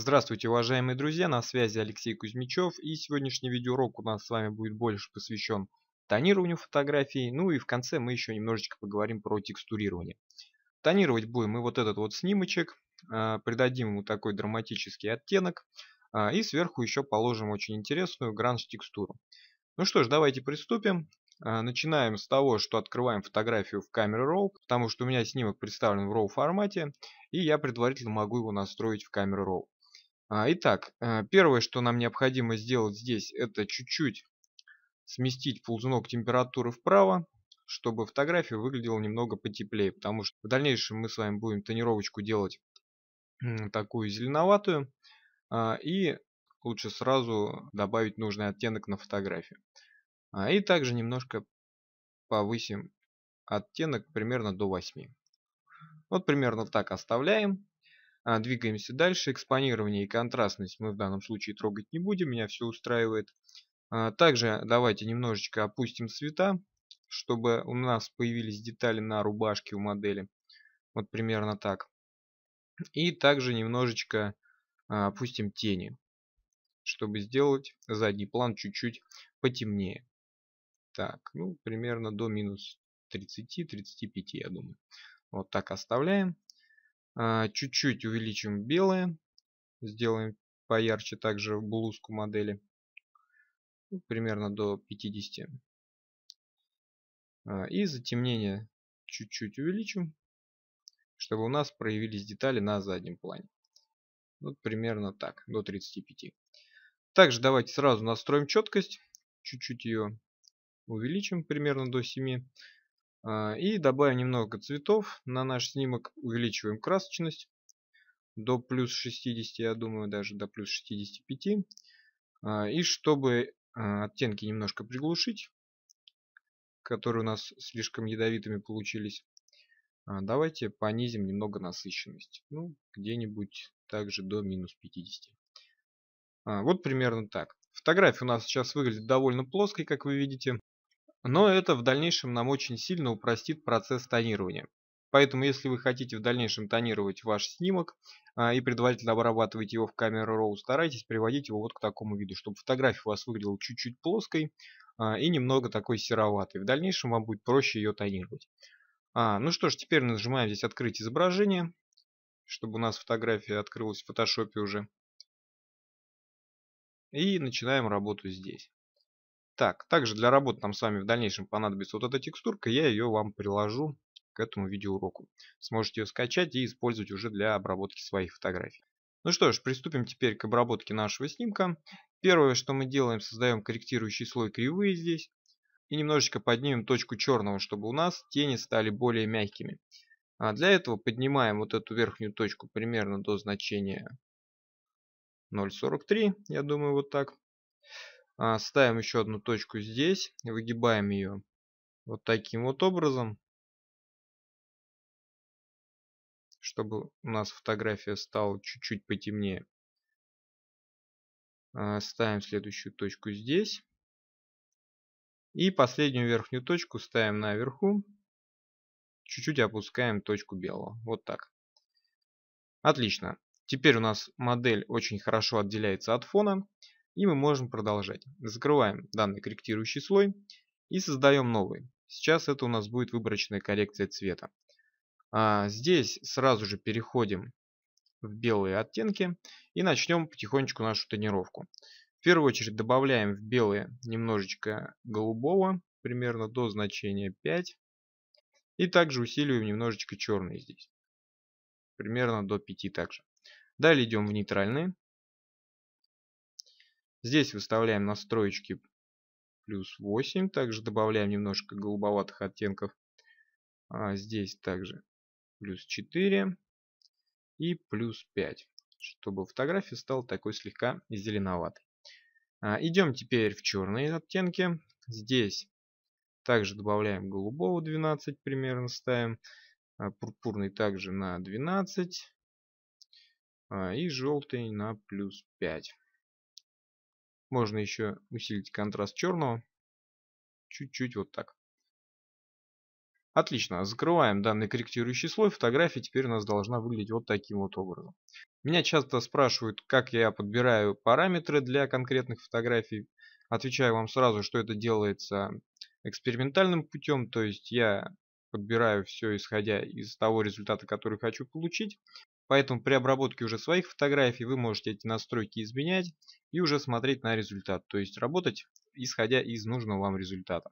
Здравствуйте, уважаемые друзья, на связи Алексей Кузьмичев, и сегодняшний видеоурок у нас с вами будет больше посвящен тонированию фотографий, ну и в конце мы еще немножечко поговорим про текстурирование. Тонировать будем мы вот этот вот снимочек, а, придадим ему такой драматический оттенок, а, и сверху еще положим очень интересную гранж-текстуру. Ну что ж, давайте приступим. А, начинаем с того, что открываем фотографию в камеру RAW, потому что у меня снимок представлен в RAW формате, и я предварительно могу его настроить в камеру RAW. А, итак, э, первое, что нам необходимо сделать здесь, это чуть-чуть сместить ползунок температуры вправо, чтобы фотография выглядела немного потеплее, потому что в дальнейшем мы с вами будем тонировочку делать такую зеленоватую, а, и лучше сразу добавить нужный оттенок на фотографию. А, и также немножко повысим оттенок примерно до 8. Вот примерно так оставляем. А, двигаемся дальше. Экспонирование и контрастность мы в данном случае трогать не будем, меня все устраивает. А, также давайте немножечко опустим цвета, чтобы у нас появились детали на рубашке у модели. Вот примерно так. И также немножечко а, опустим тени, чтобы сделать задний план чуть-чуть потемнее. Так, ну примерно до минус 30-35, я думаю. Вот так оставляем. А, чуть-чуть увеличим белые. Сделаем поярче также в блузку модели. Ну, примерно до 50. А, и затемнение чуть-чуть увеличим, чтобы у нас проявились детали на заднем плане. Вот примерно так, до 35. Также давайте сразу настроим четкость. Чуть-чуть ее увеличим примерно до 7. А, и добавим немного цветов на наш снимок, увеличиваем красочность до плюс 60, я думаю, даже до плюс 65. А, и чтобы а, оттенки немножко приглушить, которые у нас слишком ядовитыми получились, давайте понизим немного насыщенность. Ну, где-нибудь также до минус 50. Вот примерно так. Фотография у нас сейчас выглядит довольно плоской, как вы видите но это в дальнейшем нам очень сильно упростит процесс тонирования. Поэтому, если вы хотите в дальнейшем тонировать ваш снимок а, и предварительно обрабатывать его в камеру RAW, старайтесь приводить его вот к такому виду, чтобы фотография у вас выглядела чуть-чуть плоской а, и немного такой сероватой. В дальнейшем вам будет проще ее тонировать. А, ну что ж, теперь нажимаем здесь «Открыть изображение», чтобы у нас фотография открылась в фотошопе уже. И начинаем работу здесь. Так, также для работы нам с вами в дальнейшем понадобится вот эта текстурка, я ее вам приложу к этому видеоуроку. Сможете ее скачать и использовать уже для обработки своих фотографий. Ну что ж, приступим теперь к обработке нашего снимка. Первое, что мы делаем, создаем корректирующий слой кривые здесь. И немножечко поднимем точку черного, чтобы у нас тени стали более мягкими. А для этого поднимаем вот эту верхнюю точку примерно до значения 0.43, я думаю, вот так. А, ставим еще одну точку здесь, выгибаем ее вот таким вот образом, чтобы у нас фотография стала чуть-чуть потемнее. А, ставим следующую точку здесь. И последнюю верхнюю точку ставим наверху. Чуть-чуть опускаем точку белого. Вот так. Отлично. Теперь у нас модель очень хорошо отделяется от фона. И мы можем продолжать. Закрываем данный корректирующий слой и создаем новый. Сейчас это у нас будет выборочная коррекция цвета. А здесь сразу же переходим в белые оттенки и начнем потихонечку нашу тонировку. В первую очередь добавляем в белые немножечко голубого, примерно до значения 5. И также усиливаем немножечко черный здесь. Примерно до 5 также. Далее идем в нейтральные Здесь выставляем настроечки плюс 8. Также добавляем немножко голубоватых оттенков. А здесь также плюс 4 и плюс 5. Чтобы фотография стала такой слегка зеленоватой. А, идем теперь в черные оттенки. Здесь также добавляем голубого 12 примерно ставим. А, пурпурный также на 12. А, и желтый на плюс 5. Можно еще усилить контраст черного. Чуть-чуть вот так. Отлично, закрываем данный корректирующий слой. Фотография теперь у нас должна выглядеть вот таким вот образом. Меня часто спрашивают, как я подбираю параметры для конкретных фотографий. Отвечаю вам сразу, что это делается экспериментальным путем, то есть я подбираю все исходя из того результата, который хочу получить. Поэтому при обработке уже своих фотографий вы можете эти настройки изменять и уже смотреть на результат. То есть работать, исходя из нужного вам результата.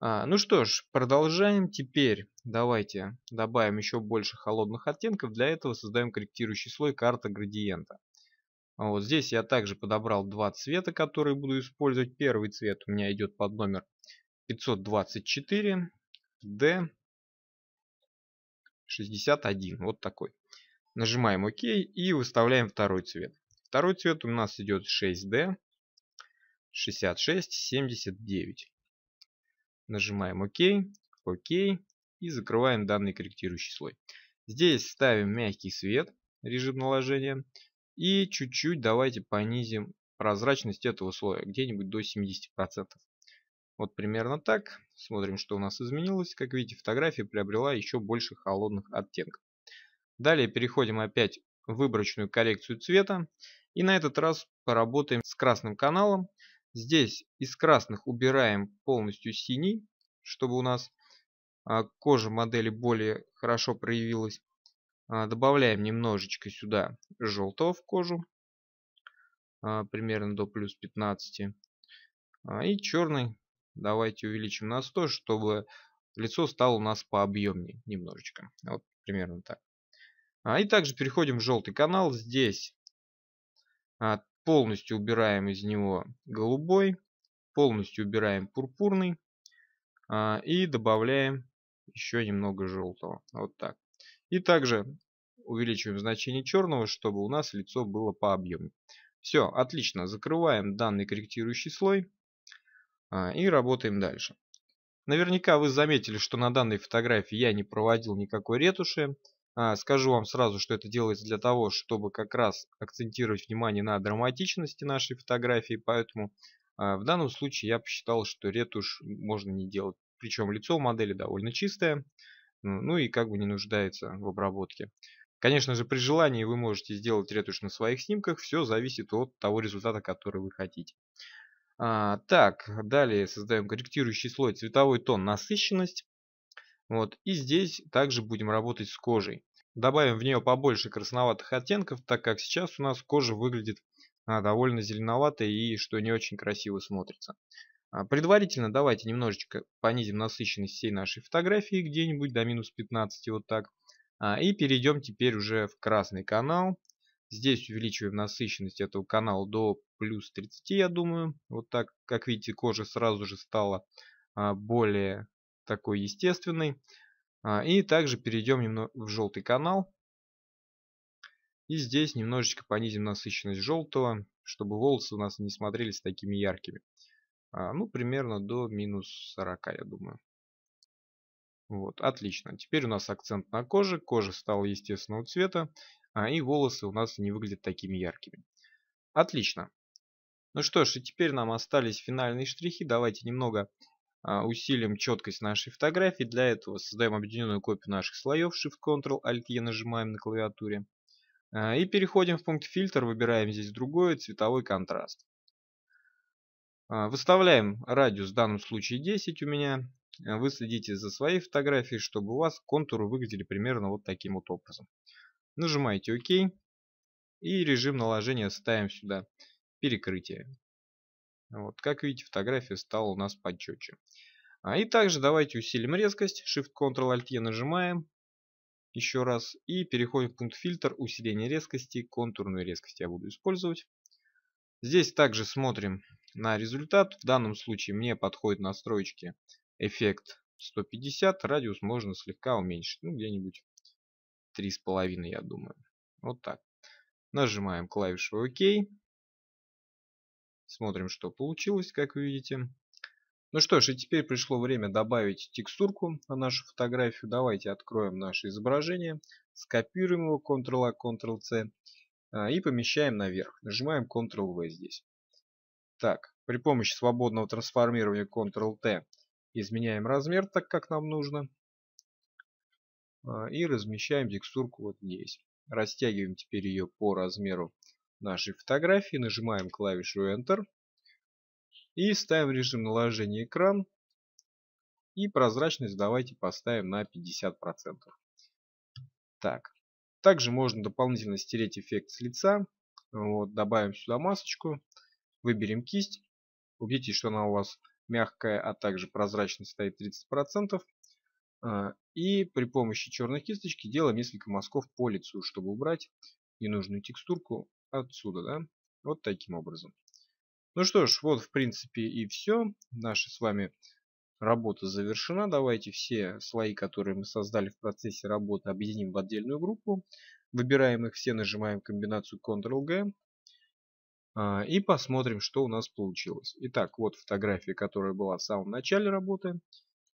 А, ну что ж, продолжаем. Теперь давайте добавим еще больше холодных оттенков. Для этого создаем корректирующий слой карта градиента. Вот здесь я также подобрал два цвета, которые буду использовать. Первый цвет у меня идет под номер 524D61. Вот такой. Нажимаем ОК и выставляем второй цвет. Второй цвет у нас идет 6D 6679. Нажимаем ОК, ОК и закрываем данный корректирующий слой. Здесь ставим мягкий свет, режим наложения. И чуть-чуть давайте понизим прозрачность этого слоя, где-нибудь до 70%. Вот примерно так. Смотрим, что у нас изменилось. Как видите, фотография приобрела еще больше холодных оттенков. Далее переходим опять в выборочную коррекцию цвета. И на этот раз поработаем с красным каналом. Здесь из красных убираем полностью синий, чтобы у нас а, кожа модели более хорошо проявилась. А, добавляем немножечко сюда желтого в кожу, а, примерно до плюс 15. И черный давайте увеличим на 100, чтобы лицо стало у нас пообъемнее немножечко. Вот примерно так. А, и также переходим в желтый канал. Здесь а, полностью убираем из него голубой, полностью убираем пурпурный а, и добавляем еще немного желтого. Вот так. И также увеличиваем значение черного, чтобы у нас лицо было по объему. Все, отлично. Закрываем данный корректирующий слой а, и работаем дальше. Наверняка вы заметили, что на данной фотографии я не проводил никакой ретуши. А, скажу вам сразу, что это делается для того, чтобы как раз акцентировать внимание на драматичности нашей фотографии, поэтому а, в данном случае я посчитал, что ретушь можно не делать. Причем лицо у модели довольно чистое, ну, ну и как бы не нуждается в обработке. Конечно же, при желании вы можете сделать ретушь на своих снимках, все зависит от того результата, который вы хотите. А, так, далее создаем корректирующий слой цветовой тон насыщенность. Вот. И здесь также будем работать с кожей. Добавим в нее побольше красноватых оттенков, так как сейчас у нас кожа выглядит а, довольно зеленовато и что не очень красиво смотрится. А, предварительно давайте немножечко понизим насыщенность всей нашей фотографии где-нибудь до минус 15, вот так. А, и перейдем теперь уже в красный канал. Здесь увеличиваем насыщенность этого канала до плюс 30, я думаю. Вот так, как видите, кожа сразу же стала более такой естественный. А, и также перейдем в желтый канал. И здесь немножечко понизим насыщенность желтого, чтобы волосы у нас не смотрелись такими яркими. А, ну, примерно до минус 40, я думаю. Вот, отлично. Теперь у нас акцент на коже, кожа стала естественного цвета, а, и волосы у нас не выглядят такими яркими. Отлично. Ну что ж, и теперь нам остались финальные штрихи. Давайте немного а, усилим четкость нашей фотографии. Для этого создаем объединенную копию наших слоев. Shift-Ctrl-Alt-E нажимаем на клавиатуре. А, и переходим в пункт фильтр, выбираем здесь другой цветовой контраст. А, выставляем радиус, в данном случае 10 у меня. Вы следите за своей фотографией, чтобы у вас контуры выглядели примерно вот таким вот образом. Нажимаете ОК и режим наложения ставим сюда перекрытие. Вот, как видите, фотография стала у нас почетче. А, и также давайте усилим резкость. shift ctrl alt e нажимаем. Еще раз. И переходим в пункт фильтр, усиление резкости, контурную резкость я буду использовать. Здесь также смотрим на результат. В данном случае мне подходит настройки эффект 150. Радиус можно слегка уменьшить. Ну, где-нибудь 3,5, я думаю. Вот так. Нажимаем клавишу ОК. Смотрим, что получилось, как вы видите. Ну что ж, и теперь пришло время добавить текстурку на нашу фотографию. Давайте откроем наше изображение, скопируем его Ctrl-A, Ctrl-C а, и помещаем наверх. Нажимаем Ctrl-V здесь. Так, при помощи свободного трансформирования Ctrl-T изменяем размер так, как нам нужно. А, и размещаем текстурку вот здесь. Растягиваем теперь ее по размеру нашей фотографии, нажимаем клавишу Enter и ставим режим наложения экран и прозрачность давайте поставим на 50%. Так. Также можно дополнительно стереть эффект с лица. Вот, добавим сюда масочку. Выберем кисть. Убедитесь, что она у вас мягкая, а также прозрачность стоит 30%. А, и при помощи черной кисточки делаем несколько мазков по лицу, чтобы убрать ненужную текстурку отсюда, да? Вот таким образом. Ну что ж, вот в принципе и все. Наша с вами работа завершена. Давайте все слои, которые мы создали в процессе работы, объединим в отдельную группу. Выбираем их все, нажимаем комбинацию Ctrl-G. А, и посмотрим, что у нас получилось. Итак, вот фотография, которая была в самом начале работы.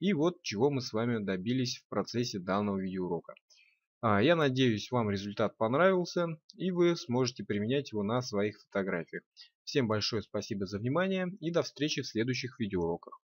И вот чего мы с вами добились в процессе данного видеоурока. А, я надеюсь, вам результат понравился и вы сможете применять его на своих фотографиях. Всем большое спасибо за внимание и до встречи в следующих видеоуроках.